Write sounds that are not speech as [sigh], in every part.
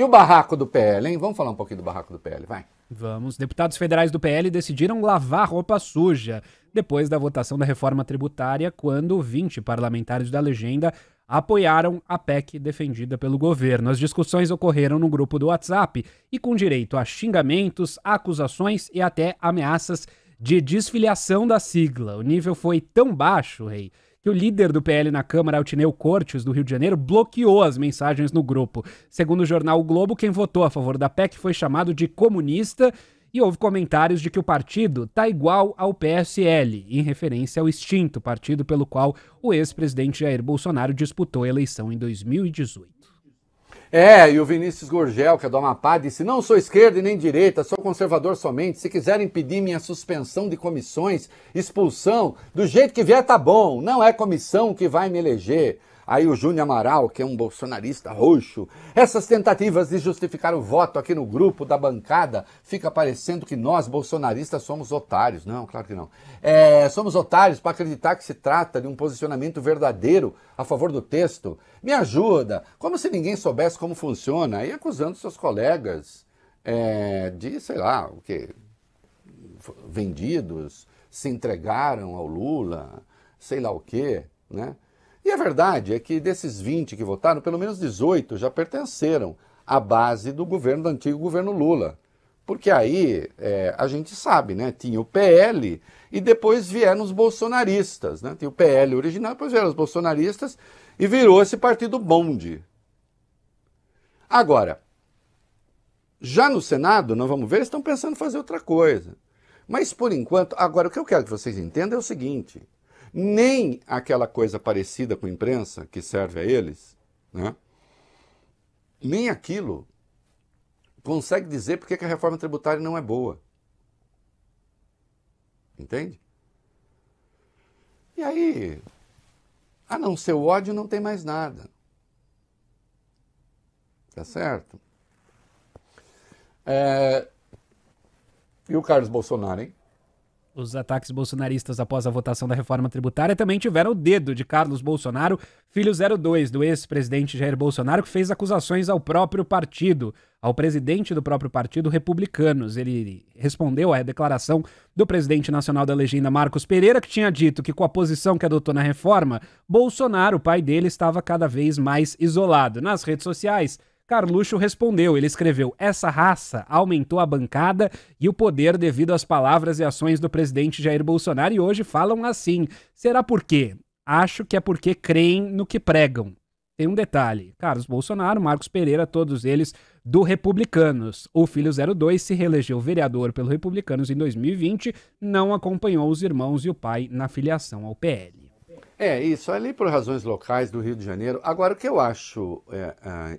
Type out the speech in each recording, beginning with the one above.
E o barraco do PL, hein? Vamos falar um pouquinho do barraco do PL, vai. Vamos. Deputados federais do PL decidiram lavar roupa suja depois da votação da reforma tributária, quando 20 parlamentares da legenda apoiaram a PEC defendida pelo governo. As discussões ocorreram no grupo do WhatsApp e com direito a xingamentos, acusações e até ameaças de desfiliação da sigla. O nível foi tão baixo, rei. Hey, que o líder do PL na Câmara, Altineu Cortes, do Rio de Janeiro, bloqueou as mensagens no grupo. Segundo o jornal o Globo, quem votou a favor da PEC foi chamado de comunista e houve comentários de que o partido está igual ao PSL, em referência ao extinto partido pelo qual o ex-presidente Jair Bolsonaro disputou a eleição em 2018. É, e o Vinícius Gurgel, que é do Amapá, disse: não sou esquerda e nem direita, sou conservador somente. Se quiserem pedir minha suspensão de comissões, expulsão, do jeito que vier tá bom, não é comissão que vai me eleger. Aí o Júnior Amaral, que é um bolsonarista roxo. Essas tentativas de justificar o voto aqui no grupo da bancada fica parecendo que nós, bolsonaristas, somos otários. Não, claro que não. É, somos otários para acreditar que se trata de um posicionamento verdadeiro a favor do texto. Me ajuda, como se ninguém soubesse como funciona, e acusando seus colegas é, de, sei lá, o quê? Vendidos, se entregaram ao Lula, sei lá o quê, né? E a verdade é que desses 20 que votaram, pelo menos 18 já pertenceram à base do governo, do antigo governo Lula. Porque aí é, a gente sabe, né? Tinha o PL e depois vieram os bolsonaristas, né? Tinha o PL original, depois vieram os bolsonaristas e virou esse partido bonde. Agora, já no Senado, nós vamos ver, eles estão pensando em fazer outra coisa. Mas por enquanto, agora o que eu quero que vocês entendam é o seguinte: nem aquela coisa parecida com imprensa que serve a eles, né? nem aquilo consegue dizer por que a reforma tributária não é boa. Entende? E aí, a não ser o ódio, não tem mais nada. Tá certo? É... E o Carlos Bolsonaro, hein? Os ataques bolsonaristas após a votação da reforma tributária também tiveram o dedo de Carlos Bolsonaro, filho 02 do ex-presidente Jair Bolsonaro, que fez acusações ao próprio partido, ao presidente do próprio partido, Republicanos. Ele respondeu à declaração do presidente nacional da legenda, Marcos Pereira, que tinha dito que com a posição que adotou na reforma, Bolsonaro, o pai dele, estava cada vez mais isolado. Nas redes sociais, Carluxo respondeu. Ele escreveu: Essa raça aumentou a bancada e o poder devido às palavras e ações do presidente Jair Bolsonaro e hoje falam assim. Será por quê? Acho que é porque creem no que pregam. Tem um detalhe: Carlos Bolsonaro, Marcos Pereira, todos eles do Republicanos. O filho 02 se reelegeu vereador pelo Republicanos em 2020, não acompanhou os irmãos e o pai na filiação ao PL. É isso, ali por razões locais do Rio de Janeiro. Agora, o que eu acho é,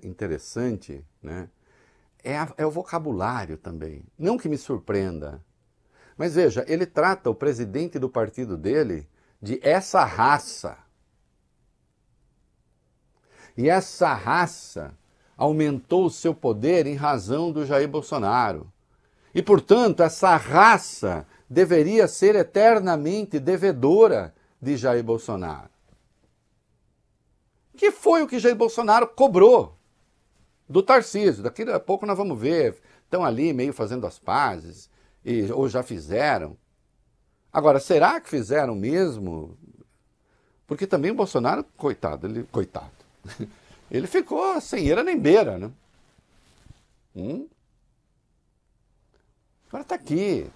é, interessante né, é, a, é o vocabulário também. Não que me surpreenda, mas veja, ele trata o presidente do partido dele de essa raça. E essa raça aumentou o seu poder em razão do Jair Bolsonaro. E, portanto, essa raça deveria ser eternamente devedora de Jair Bolsonaro. Que foi o que Jair Bolsonaro cobrou do Tarcísio. Daqui a pouco nós vamos ver. Estão ali meio fazendo as pazes, e, ou já fizeram. Agora, será que fizeram mesmo? Porque também o Bolsonaro, coitado, ele, coitado, [laughs] ele ficou sem eira nem beira, né? Hum? Agora está aqui.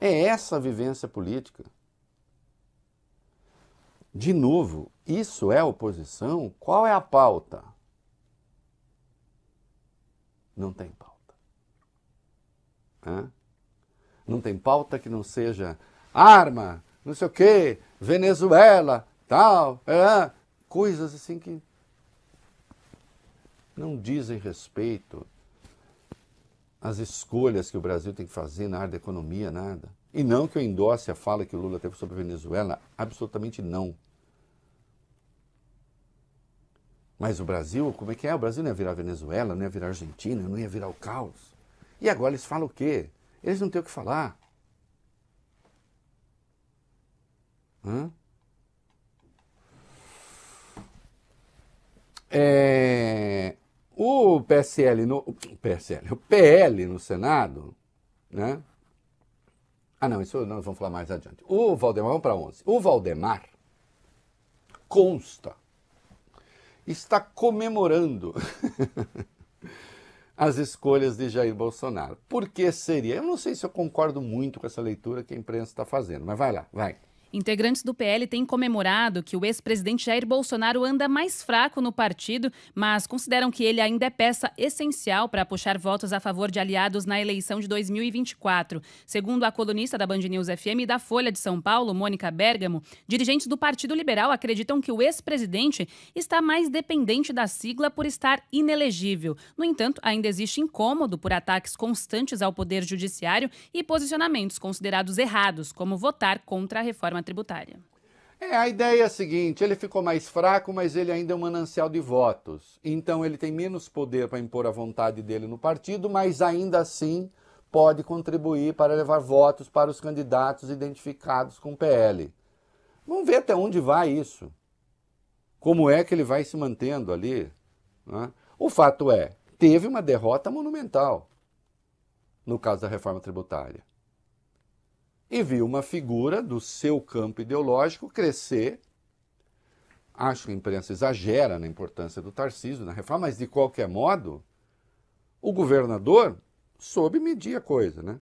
É essa a vivência política. De novo, isso é oposição? Qual é a pauta? Não tem pauta. Hã? Não tem pauta que não seja arma, não sei o quê, Venezuela, tal, coisas assim que não dizem respeito às escolhas que o Brasil tem que fazer na área da economia, nada. E não que eu endosse a fala que o Lula teve sobre a Venezuela, absolutamente não. Mas o Brasil, como é que é? O Brasil não ia virar Venezuela, não ia virar Argentina, não ia virar o caos. E agora eles falam o quê? Eles não têm o que falar. Hã? É, o PSL no o PSL, o PL no Senado, né? Ah, não, isso nós vamos falar mais adiante. O Valdemar, vamos para 11. O Valdemar consta, está comemorando [laughs] as escolhas de Jair Bolsonaro. Por que seria? Eu não sei se eu concordo muito com essa leitura que a imprensa está fazendo, mas vai lá, vai. Integrantes do PL têm comemorado que o ex-presidente Jair Bolsonaro anda mais fraco no partido, mas consideram que ele ainda é peça essencial para puxar votos a favor de aliados na eleição de 2024. Segundo a colunista da Band News FM e da Folha de São Paulo, Mônica Bergamo, dirigentes do Partido Liberal acreditam que o ex-presidente está mais dependente da sigla por estar inelegível. No entanto, ainda existe incômodo por ataques constantes ao Poder Judiciário e posicionamentos considerados errados, como votar contra a reforma tributária. É, a ideia é a seguinte: ele ficou mais fraco, mas ele ainda é um manancial de votos. Então ele tem menos poder para impor a vontade dele no partido, mas ainda assim pode contribuir para levar votos para os candidatos identificados com o PL. Vamos ver até onde vai isso. Como é que ele vai se mantendo ali? Né? O fato é, teve uma derrota monumental no caso da reforma tributária e viu uma figura do seu campo ideológico crescer. Acho que a imprensa exagera na importância do Tarcísio na reforma, mas de qualquer modo, o governador soube medir a coisa, né?